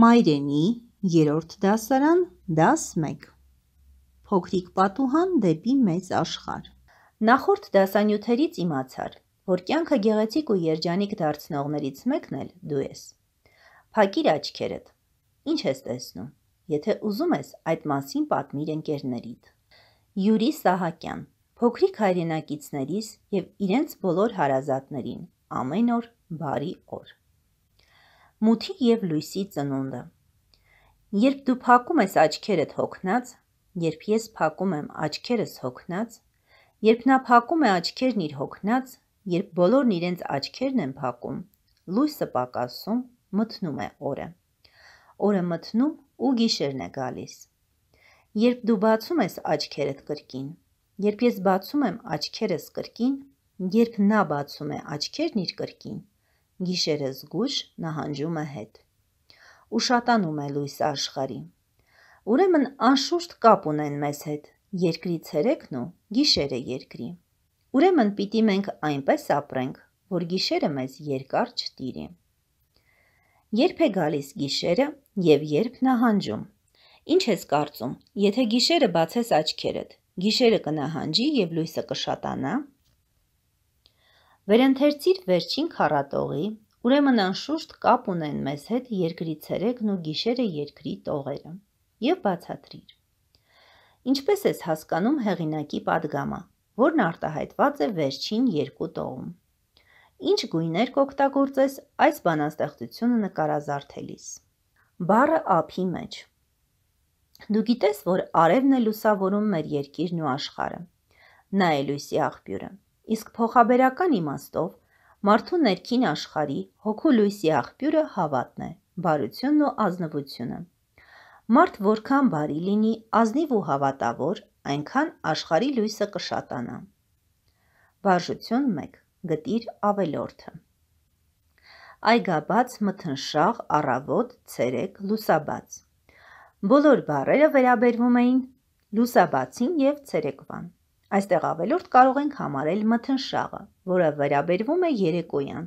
Մայրենի երրորդ դասարան դաս 1 Փոքրիկ պատուհան դեպի մեծ աշխարհ Նախորդ դասանյութերից իմացար, որ կյանքը գեղեցիկ ու երջանիկ դարձնողներից մեկն էլ դու ես։ Փակիր աչքերդ։ Ինչ ես տեսնում։ Եթե ուզում ես, այդ մասին պատմիր ընկերներիդ։ Յուրի Սահակյան, փոքրիկ հայրենակիցներից եւ իրենց բոլոր հարազատներին ամեն օր բարի օր։ որ մութի և լույսի ծնունդը։ Երբ դու փակում ես աչքերդ հոգնած, երբ ես փակում եմ աչքերս հոգնած, երբ նա փակում է աչքերն իր հոգնած, երբ բոլորն իրենց աչքերն են փակում, լույսը պակասում, մթնում է օրը։ Օրը մթնում ու գիշերն է գալիս։ Երբ դու բացում ես աչքերդ կրկին, երբ ես բացում եմ աչքերս կրկին, երբ նա բացում է աչքերն իր կրկին, Գիշերը զգույշ նահանջում է հետ։ Ուշատանում է լույս աշխարի։ Ուրեմն անշուշտ կապ ունեն մեզ հետ երկրի ցերեկն ու գիշերը երկրի։ Ուրեմն պիտի մենք այնպես ապրենք, որ գիշերը մեզ երկար չտիրի։ Երբ է գալիս գիշերը եւ երբ նահանջում։ Ինչ ես կարծում, եթե գիշերը բացես աչքերդ, գիշերը կնահանջի եւ լույսը կշատանա, Վերընթերցիր վերջին քառատողի, ուրեմն անշուշտ կապ ունեն մեզ հետ երկրի ցերեկն ու գիշերը երկրի տողերը եւ բացատրիր։ Ինչպես ես հասկանում հեղինակի падգամը, որն արտահայտված է վերջին երկու տողում։ Ինչ գույներ կօգտագործես այս բանաստեղծությունը նկարազարդելիս։ Բառը ափի մեջ Դու գիտես, որ արևն է լուսավորում մեր երկիրն ու աշխարհը։ Նա է լույսի աղբյուրը։ Իսկ փոխաբերական իմաստով մարդու ներքին աշխարի հոգու լույսի աղբյուրը հավատն է, բարությունն ու ազնվությունը։ Մարդ որքան բարի լինի, ազնիվ ու հավատավոր, այնքան աշխարի լույսը կշատանա։ Բարժություն 1. Գտիր ավելորդը։ Այգաբաց, մթնշաղ, առավոտ, ցերեկ, լուսաբաց։ Բոլոր բառերը վերաբերվում էին լուսաբացին եւ ցերեկվան։ Այստեղ ավելորդ կարող ենք համարել մթնշաղը, որը վերաբերվում է երեկոյան։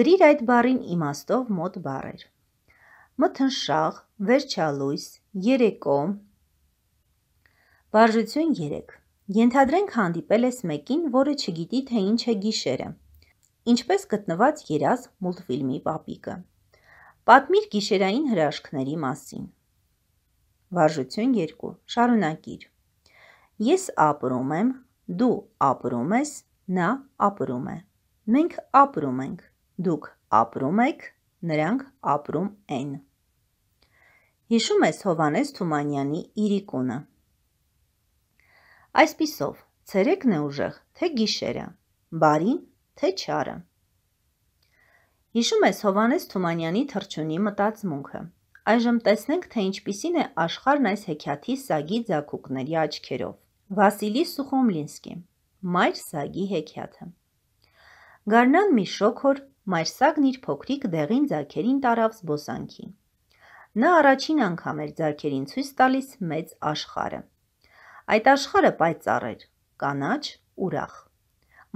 Գրիր այդ բառին իմաստով մոտ բառեր։ Մթնշաղ, վերջալույս, երեկո։ Բարժություն 3։ Ենթադրենք հանդիպել ես մեկին, որը չգիտի, թե ինչ է գիշերը։ Ինչպես գտնված երազ մուլտֆիլմի պապիկը։ Պատմիր գիշերային հրաշքների մասին։ Վարժություն 2. Շարունակիր։ Ես ապրում եմ, դու ապրում ես, նա ապրում է։ Մենք ապրում ենք, դուք ապրում եք, նրանք ապրում են։ Հիշում ես Հովանես Թումանյանի իրիկունը։ Այսպիսով, ցերեկն է ուժեղ, թե գիշերը, բարին, թե չարը։ Հիշում ես Հովանես Թումանյանի թրջունի մտածմունքը։ Այժմ տեսնենք, թե ինչպիսին է աշխարհն այս հեքիաթի սագի ձակուկների աչքերով։ Վասիլի Սուխոմլինսկի Մայրսագի հեքիաթը Գարնան մի շոքոր Մայրսագն իր փոքրիկ դեղին ձակերին տարավ զբոսանքի։ Նա առաջին անգամ էր ձակերին ցույց տալիս մեծ աշխարը։ Այդ աշխարը պայծառ էր, կանաչ, ուրախ։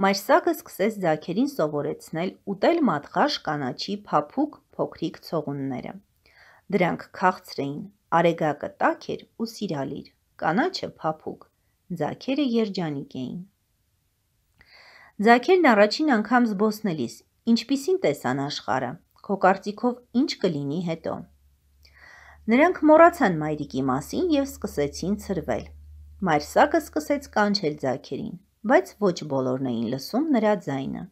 Մայրսագը սկսեց ձակերին սովորեցնել ուտել մատղաշ կանաչի փափուկ փոքրիկ ցողունները։ Դրանք քաղցր էին, արեգակը տաք էր ու սիրալիր, կանաչը փափուկ Ձաքերը երջանիկ էին։ Ձաքերն առաջին անգամ զբոսնելիս ինչպիսին տեսան աշխարը, քո կարծիքով ինչ կլինի հետո։ Նրանք մոռացան մայրիկի մասին եւ սկսեցին ծրվել։ Մայրսակը սկսեց կանչել ձաքերին, բայց ոչ բոլորն էին լսում նրա ձայնը։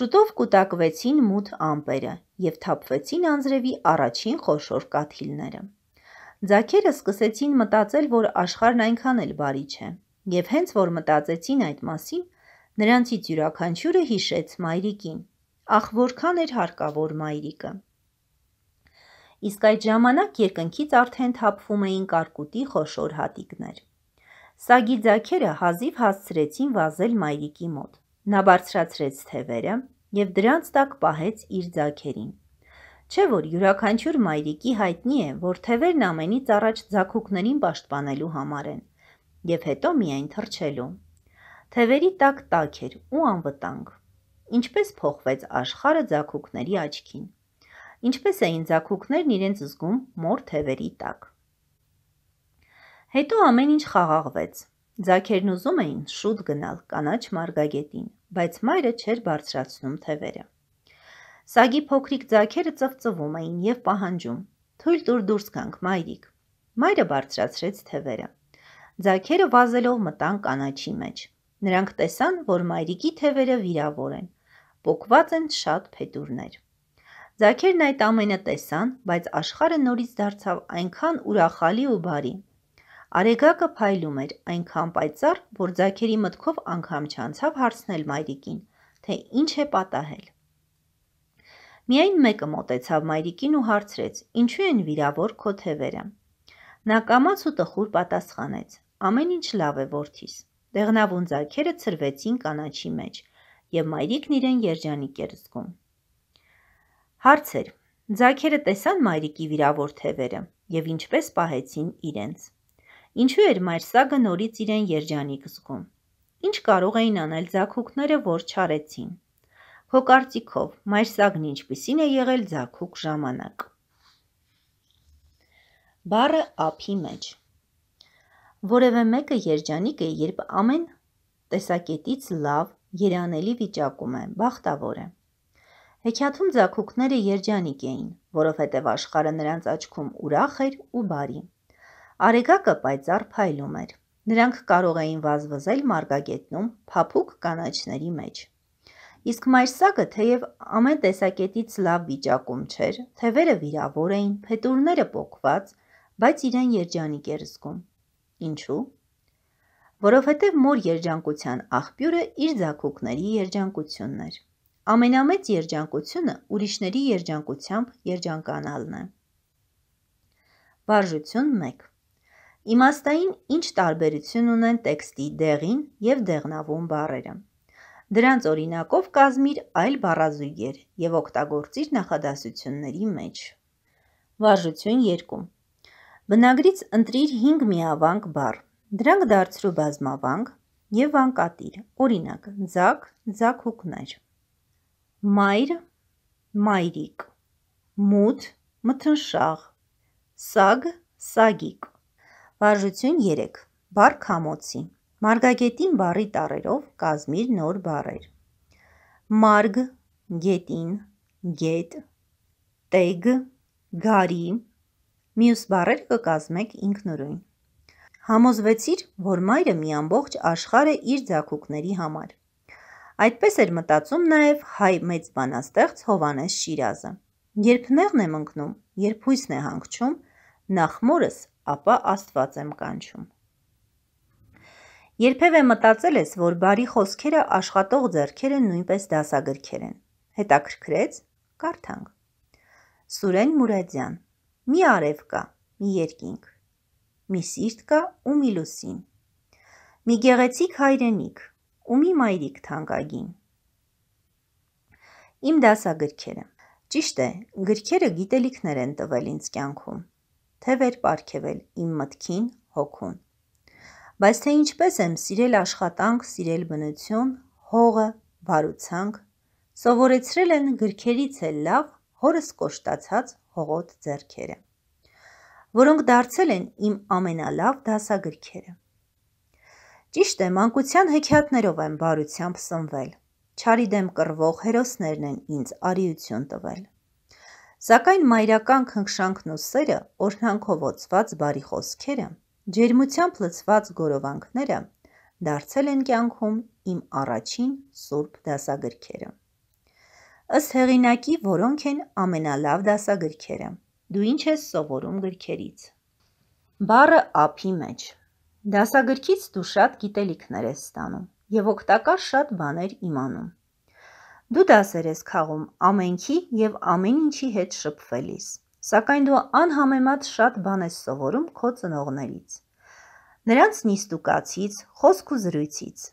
Շուտով կուտակվեցին մութ ամպերը եւ թափվեցին անձրևի առաջին խոշոր կաթիլները։ Ձակերը սկսեցին մտածել, որ աշխարհն այնքան էլ բարի չէ, եւ հենց որ մտածեցին այդ մասին, նրանցից յուրաքանչյուրը հիշեց մայրիկին։ Ախ, որքան էր հարկավոր մայրիկը։ Իսկ այդ ժամանակ երկնքից արդեն թափվում էին կարկուտի խոշոր հատիկներ։ Սագի ձակերը հազիվ հասցրեցին վազել մայրիկի մոտ։ Նա բարձրացրեց թևերը եւ դրանց տակ պահեց իր ձակերին։ Չէ որ յուրաքանչյուր մայրիկի հայտնի է, որ թևերն ամենից առաջ ձակուկներին պաշտպանելու համար են եւ հետո միայն թռչելու։ Թևերի տակ տաք էր ու անվտանգ։ Ինչպես փոխվեց աշխարը ձակուկների աչքին։ Ինչպես էին ձակուկներն իրենց զգում մոր թևերի տակ։ Հետո ամեն ինչ խաղաղվեց։ Ձակերն ուզում էին շուտ գնալ կանաչ մարգագետին, բայց մայրը չէր բարձրացնում թևերը։ Սագի փոքրիկ ձագերը ծվծվում էին եւ պահանջում. «Թույլ տուր դուրս գանք, մայրիկ»։ Մայրը բարձրացրեց թևերը։ Ձագերը վազելով մտան կանաչի մեջ։ Նրանք տեսան, որ մայրիկի թևերը վիրավոր են։ Պոկված են շատ փետուրներ։ Ձագերն այդ ամենը տեսան, բայց աշխարը նորից դարձավ այնքան ուրախալի ու բարի։ Արեգակը փայլում էր այնքան պայծառ, որ ձակերի մտքով անգամ չանցավ հարցնել մայրիկին, թե ինչ է պատահել։ Միայն մեկը մոտեցավ մայրիկին ու հարցրեց. «Ինչու են վիրավոր քո թևերը»։ Նա կամաց ու տխուր պատասխանեց. «Ամեն ինչ լավ է, որդիս»։ Դեղնավուն ձագերը ցրվեցին կանաչի մեջ, և մայրիկն իրեն երջանիկ էր զգում։ Հարցեր. Ձագերը տեսան մայրիկի վիրավոր թևերը և ինչպես պահեցին իրենց։ Ինչու էր մայր սագը նորից իրեն երջանիկ զգում։ Ինչ կարող էին անել ձագուկները, որ չարեցին։ Քո կարծիքով մայրսագն ինչպիսին է եղել ձակուկ ժամանակ։ Բառը ափի մեջ։ Որևէ մեկը երջանիկ է, երբ ամեն տեսակետից լավ, երանելի վիճակում է, բախտավոր է։ Հեքիաթում ձակուկները երջանիկ էին, որովհետև աշխարը նրանց աչքում ուրախ էր ու բարի։ Արեգակը պայծառ փայլում էր։ Նրանք կարող էին վազվզել մարգագետնում, փափուկ կանաչների մեջ։ Իսկ մայրսակը թեև ամեն տեսակետից լավ վիճակում չէր, թևերը վիրավոր էին, փետուրները պոկված, բայց իրեն երջանիկ էր զգում։ Ինչու՞։ Որովհետև մոր երջանկության աղբյուրը իր ձակուկների երջանկությունն էր։ Ամենամեծ երջանկությունը ուրիշների երջանկությամբ երջանկանալն է։ Վարժություն 1 Իմաստային ինչ տարբերություն ունեն տեքստի դեղին եւ դեղնավուն բառերը։ Դրանց օրինակով կազմիր այլ բառազույգեր եւ օգտագործիր նախադասությունների մեջ։ Վարժություն 2։ Բնագրից ընտրիր 5 միավանկ բառ։ Դրանք դարձրու բազմավանկ եւ վանկատիր։ Օրինակ՝ ձակ, ձակուկներ։ Մայր, մայրիկ։ Մութ, մթնշաղ։ Սագ, սագիկ։ Վարժություն 3։ Բառ քամոցի։ Մարգագետին բարի տառերով կազմիր նոր բարեր։ Մարգ, գետին, գետ, տեգ, գարի, մյուս բարեր կկազմեք ինքնուրույն։ Համոզվեցիր, որ մայրը մի ամբողջ աշխարհ է իր ձակուկների համար։ Այդպես էր մտածում նաև հայ մեծ բանաստեղծ Հովանես Շիրազը։ Երբ նեղն եմ ընկնում, երբ հույսն է հանգչում, նախ մորս, ապա Աստված եմ կանչում։ Երբևէ մտածել ես, որ բարի խոսքերը աշխատող ձեռքերը նույնպես դասագրքեր են։ Հետաքրքրեց, կարդանք։ Սուրեն Մուրադյան։ Մի արև կա, մի երկինք։ Մի սիրտ կա ու մի լուսին։ Մի գեղեցիկ հայրենիք ու մի մայրիկ թանկագին։ Իմ դասագրքերը։ Ճիշտ է, գրքերը գիտելիքներ են տվել ինձ կյանքում։ Թևեր պարգևել իմ մտքին, հոգուն Բայց թե ինչպես եմ սիրել աշխատանք, սիրել բնություն, հողը, վարուցանք, սովորեցրել են գրքերից էլ լավ հորս կոշտացած հողոտ ձերքերը, որոնք դարձել են իմ ամենալավ դասագրքերը։ Ճիշտ է, մանկության հեքիաթներով եմ բարությամբ սնվել, չարի դեմ կռվող հերոսներն են ինձ արիություն տվել։ Սակայն մայրական քնքշանքն ու սերը, օրհնանքով ոցված բարի խոսքերը Ջերմությամբ լցված գորովանքները դարձել են կյանքում իմ առաջին սուրբ դասագրքերը։ Ըստ հեղինակի, որոնք են ամենալավ դասագրքերը։ Դու ինչ ես սովորում գրքերից։ Բառը ափի մեջ։ Դասագրքից դու շատ գիտելիքներ ես ստանում եւ օգտակար շատ բաներ իմանում։ Դու դասեր ես քաղում ամենքի եւ ամեն ինչի հետ շփվելիս։ Սակայն դու անհամեմատ շատ բան ես սովորում քո ծնողներից։ Նրանց նիստուկացից, խոսք ու զրույցից։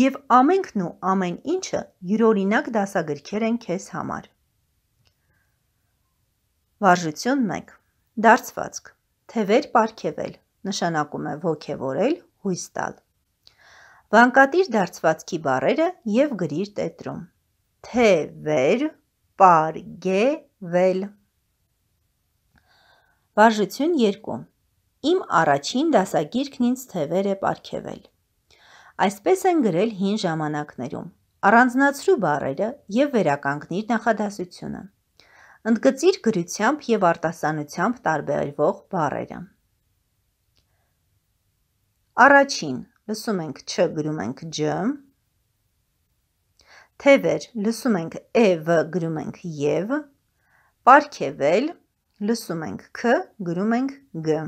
Եվ ամենքն ու ամեն ինչը յուրօրինակ դասագրքեր են քեզ համար։ Վարժություն 1. Դարձվածք. Թևեր պարգևել նշանակում է ողքեվորել, հույս տալ։ Վանկատիր դարձվածքի բարերը եւ գրիր տետրում։ Թևեր Պարգևել։ Վարժություն 2. Իմ առաջին դասագիրքն ինձ թևեր է պարգևել։ Այսպես են գրել հին ժամանակներում։ Առանձնացրու բառերը եւ վերականգնիր նախադասությունը։ Ընդգծիր գրությամբ եւ արտասանությամբ տարբերվող բառերը։ Առաջին լսում ենք չ, գրում ենք ջ, թևեր լսում ենք ev գրում ենք եւ, պարքևել լսում ենք k գրում ենք g։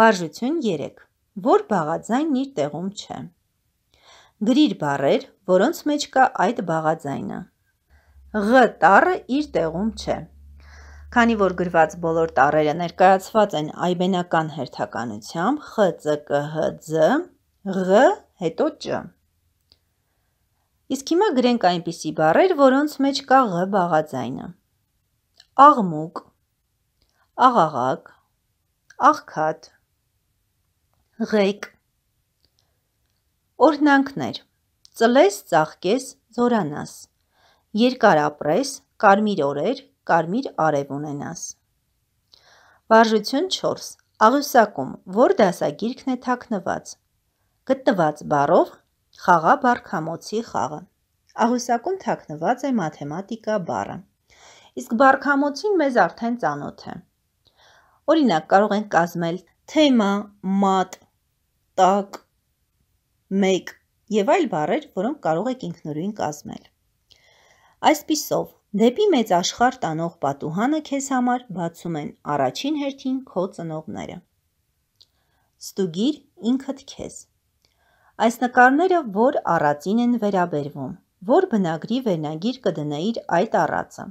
Վարժություն 3. Որ բաղաձայնն իր տեղում չէ։ Գրիր բառեր, որոնց մեջ կա այդ բաղաձայնը։ Ղ տառը իր տեղում չէ։ Քանի որ գրված բոլոր տառերը ներկայացված են այբենական հերթականությամբ Խ, Ծ, Կ, Հ, Ձ, Ղ, հետո Ջ։ Իսկ հիմա գրենք այնպիսի բառեր, որոնց մեջ կա «ղ» բաղաձայնը։ Աղմուկ, աղաղակ, աղքատ, ղեկ։ Օրհնանքներ. ծլես, ծաղկես, զորանաս, երկար ապրես, կարմիր օրեր, կարմիր արև ունենաս։ Վարժություն 4. Աղյուսակում, որ դասագիրքն է թաքնված։ Գտնված բառով Խաղաբար քամոցի խաղը։ Աղյուսակում թաքնված է մաթեմատիկա բառը։ Իսկ բարքամոցին մեզ արդեն ծանոթ է։ Օրինակ կարող ենք կազմել թեմա, մատ, տակ, մեկ եւ այլ բառեր, որոնք կարող եք ինքնուրույն կազմել։ Այսպիսով, դեպի մեծ աշխարհ տանող պատուհանը քեզ համար բացում են առաջին հերթին քո ծնողները։ Ստուգիր ինքդ քեզ։ Այս նկարները որ առածին են վերաբերվում, որ բնագրի վերնագիր կդնեիր այդ առածը։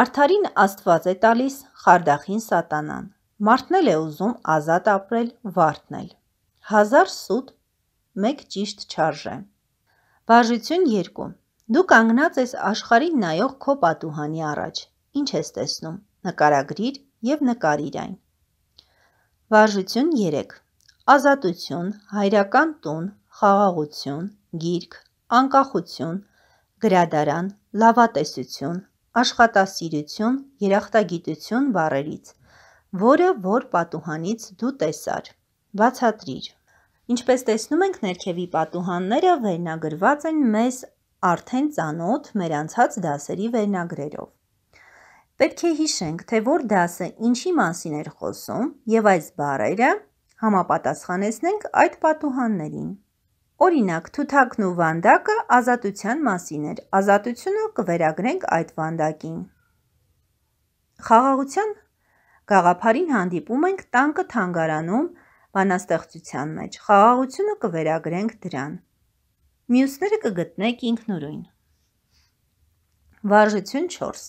Արդարին Աստված է տալիս խարդախին սատանան։ Մարդն էլ է ուզում ազատ ապրել, վարդն էլ։ Հազար սուտ մեկ ճիշտ չարժե։ Բաժություն 2։ Դու կանգնած ես աշխարհին նայող քո պատուհանի առաջ։ Ինչ ես տեսնում։ Նկարագրիր եւ նկարիր այն։ Բաժություն 3 ազատություն, հայրական տուն, խաղաղություն, գիրք, անկախություն, գրադարան, լավատեսություն, աշխատասիրություն, երախտագիտություն բառերից, որը որ պատուհանից դու տեսար։ Բացատրիր։ Ինչպես տեսնում ենք, ներքևի պատուհանները վերնագրված են մեզ արդեն ծանոթ մեր անցած դասերի վերնագրերով։ Պետք է հիշենք, թե որ դասը ինչի մասին էր խոսում եւ այս բառերը համապատասխանեցնենք այդ պատուհաններին։ Օրինակ, թութակն ու վանդակը ազատության մասին էր։ Ազատությունը կվերագրենք այդ վանդակին։ Խաղաղության գաղափարին հանդիպում ենք տանկը թանգարանում բանաստեղծության մեջ։ Խաղաղությունը կվերագրենք դրան։ Մյուսները կգտնեք ինքնուրույն։ Վարժություն 4։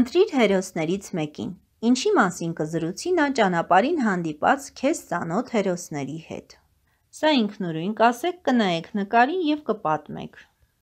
Ընտրիր հերոսներից մեկին ինչի մասին կզրուցի նա ճանապարհին հանդիպած քեզ ծանոթ հերոսների հետ։ Սա ինքնուրույն կասեք, կնայեք նկարին եւ կպատմեք։